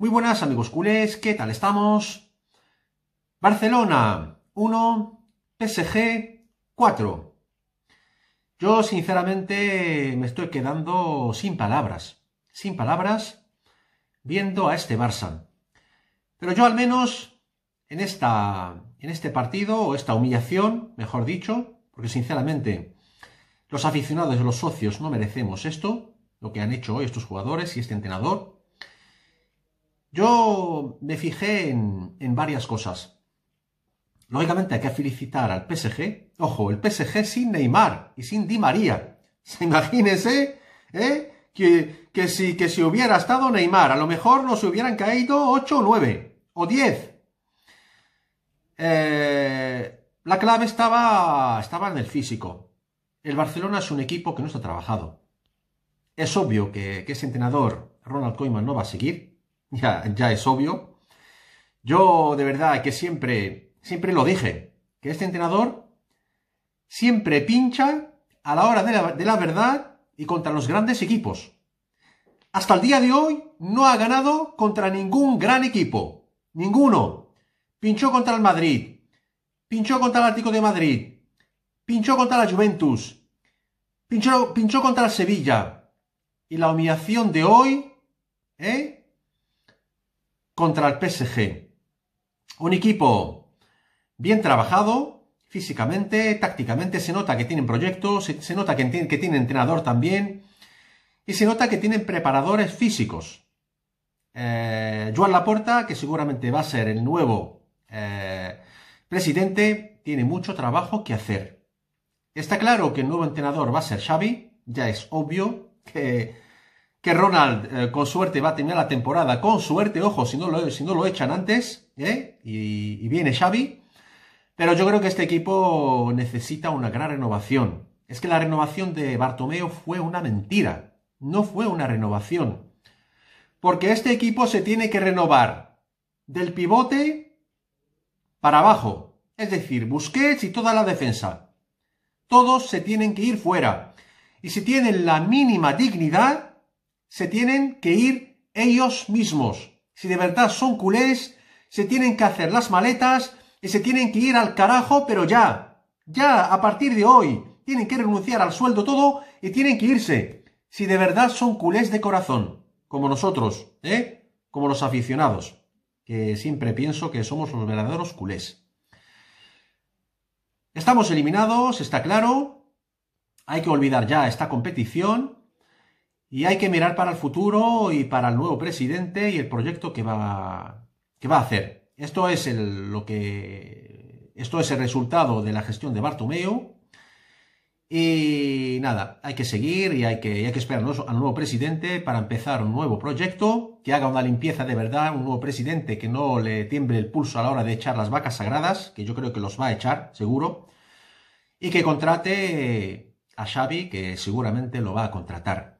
Muy buenas amigos culés, ¿qué tal estamos? Barcelona 1, PSG 4. Yo sinceramente me estoy quedando sin palabras, sin palabras, viendo a este Barça. Pero yo al menos en, esta, en este partido, o esta humillación, mejor dicho, porque sinceramente los aficionados y los socios no merecemos esto, lo que han hecho hoy estos jugadores y este entrenador yo me fijé en, varias cosas. Lógicamente hay que felicitar al PSG. Ojo, el PSG sin Neymar y sin Di María. Imagínense ¿eh? que, si, que si hubiera estado Neymar, a lo mejor nos hubieran caído 8 o 9 o 10. Eh, la clave estaba, estaba en el físico. El Barcelona es un equipo que no está trabajado. Es obvio que, que ese entrenador, Ronald Koeman, no va a seguir ya, es obvio. Yo de verdad que siempre, siempre lo dije, que este entrenador siempre pincha a la hora de la, verdad y contra los grandes equipos. Hasta el día de hoy no ha ganado contra ningún gran equipo. Ninguno. Pinchó contra el Madrid. Pinchó contra el Ártico de Madrid. Pinchó contra la Juventus. Pinchó, pinchó contra el Sevilla. Y la humillación de hoy, ¿eh? contra el PSG. Un equipo bien trabajado físicamente, tácticamente, se nota que tienen proyectos, se, nota que, tienen entrenador también y se nota que tienen preparadores físicos. Eh, Joan Laporta, que seguramente va a ser el nuevo eh, presidente, tiene mucho trabajo que hacer. Está claro que el nuevo entrenador va a ser Xavi, ya es obvio que que Ronald eh, con suerte va a terminar la temporada, con suerte, ojo, si no lo, echan antes, ¿eh? y, y, viene Xavi, pero yo creo que este equipo necesita una gran renovación. Es que la renovación de Bartomeo fue una mentira, no fue una renovación. Porque este equipo se tiene que renovar del pivote para abajo, es decir, Busquets y toda la defensa. Todos se tienen que ir fuera. Y si tienen la mínima dignidad, se tienen que ir ellos mismos. Si de verdad son culés, se tienen que hacer las maletas y se tienen que ir al carajo, pero ya, ya, a partir de hoy, tienen que renunciar al sueldo todo y tienen que irse. Si de verdad son culés de corazón, como nosotros, ¿eh? Como los aficionados, que siempre pienso que somos los verdaderos culés. Estamos eliminados, está claro. Hay que olvidar ya esta competición y hay que mirar para el futuro y para el nuevo presidente y el proyecto que va, que va a hacer. Esto es, el, lo que, esto es el resultado de la gestión de Bartomeu. Y nada, hay que seguir y hay que, hay que esperar al nuevo presidente para empezar un nuevo proyecto, que haga una limpieza de verdad, un nuevo presidente que no le tiemble el pulso a la hora de echar las vacas sagradas, que yo creo que los va a echar, seguro, y que contrate a Xavi, que seguramente lo va a contratar.